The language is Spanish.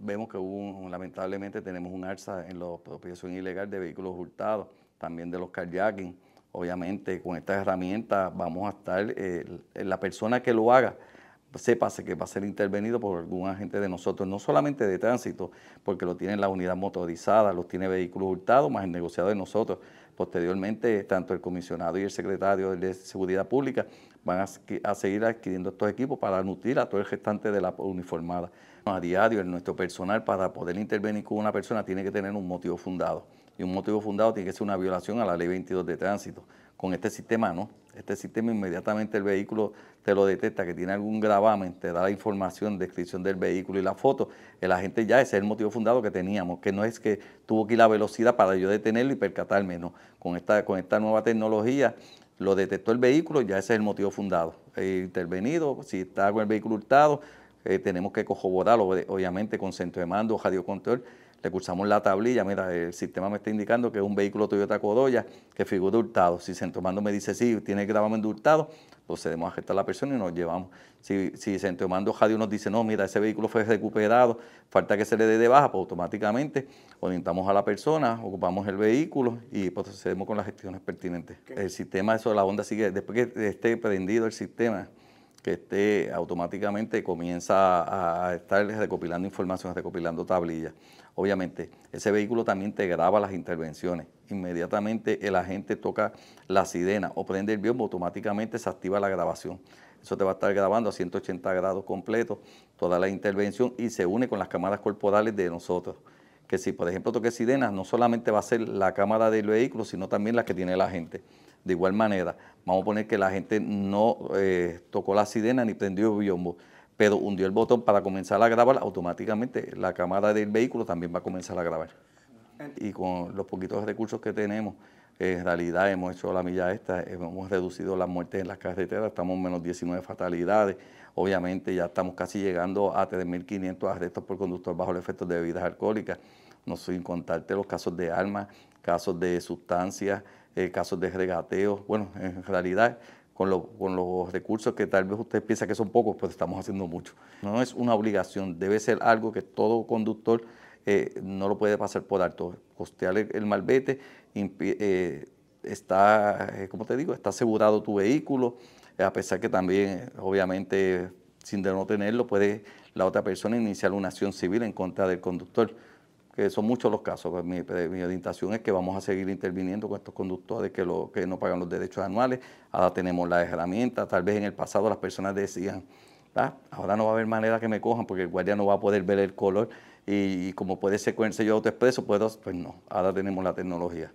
vemos que lamentablemente, tenemos un alza en la apropiación ilegal de vehículos hurtados, también de los carjacking. Obviamente, con estas herramientas vamos a estar, eh, la persona que lo haga sépase que va a ser intervenido por algún agente de nosotros, no solamente de tránsito, porque lo tienen la unidad motorizada, los tiene vehículos hurtados, más el negociado de nosotros. Posteriormente, tanto el comisionado y el secretario de Seguridad Pública van a, seguir adquiriendo estos equipos para nutrir a todo el gestante de la uniformada. A diario, en nuestro personal, para poder intervenir con una persona, tiene que tener un motivo fundado. Y un motivo fundado tiene que ser una violación a la ley 22 de tránsito con este sistema no. Este sistema inmediatamente el vehículo te lo detecta, que tiene algún gravamen, te da la información, descripción del vehículo y la foto. El agente ya ese es el motivo fundado que teníamos, que no es que tuvo que ir la velocidad para yo detenerlo y percatarme, no. Con esta, con esta nueva tecnología lo detectó el vehículo, ya ese es el motivo fundado. Eh, intervenido, si está con el vehículo hurtado, eh, tenemos que corroborarlo, obviamente con centro de mando, radio control le cursamos la tablilla, mira, el sistema me está indicando que es un vehículo Toyota Codoya que figura hurtado. Si mando me dice, sí, tiene gravamen de hurtado, procedemos a gestar a la persona y nos llevamos. Si, si Mando Jadio nos dice, no, mira, ese vehículo fue recuperado, falta que se le dé de baja, pues automáticamente orientamos a la persona, ocupamos el vehículo y procedemos con las gestiones pertinentes. El sistema, eso, la onda sigue, después que esté prendido el sistema, que esté automáticamente comienza a estar recopilando información, recopilando tablillas. Obviamente, ese vehículo también te graba las intervenciones. Inmediatamente el agente toca la sirena o prende el biombo, automáticamente se activa la grabación. Eso te va a estar grabando a 180 grados completo toda la intervención y se une con las cámaras corporales de nosotros que si por ejemplo toque sirena, no solamente va a ser la cámara del vehículo, sino también la que tiene la gente. De igual manera, vamos a poner que la gente no eh, tocó la sirena ni prendió el biombo, pero hundió el botón para comenzar a grabar, automáticamente la cámara del vehículo también va a comenzar a grabar. Y con los poquitos recursos que tenemos, en realidad hemos hecho la milla esta, hemos reducido las muertes en las carreteras, estamos en menos 19 fatalidades. Obviamente ya estamos casi llegando a 3.500 arrestos por conductor bajo los efectos de bebidas alcohólicas, no sin contarte los casos de armas, casos de sustancias, eh, casos de regateo. Bueno, en realidad con, los recursos que tal vez usted piensa que son pocos, pues estamos haciendo mucho. No es una obligación, debe ser algo que todo conductor eh, no lo puede pasar por alto. Costear el, malvete, eh, está, eh, como te digo, está asegurado tu vehículo, eh, a pesar que también, obviamente, sin de no tenerlo, puede la otra persona iniciar una acción civil en contra del conductor, que son muchos los casos. Mi, eh, mi orientación es que vamos a seguir interviniendo con estos conductores que, lo, que no pagan los derechos anuales. Ahora tenemos las herramientas, tal vez en el pasado las personas decían, ah, ahora no va a haber manera que me cojan porque el guardia no va a poder ver el color y, como puede ser con el sello autoexpreso, pues no, ahora tenemos la tecnología.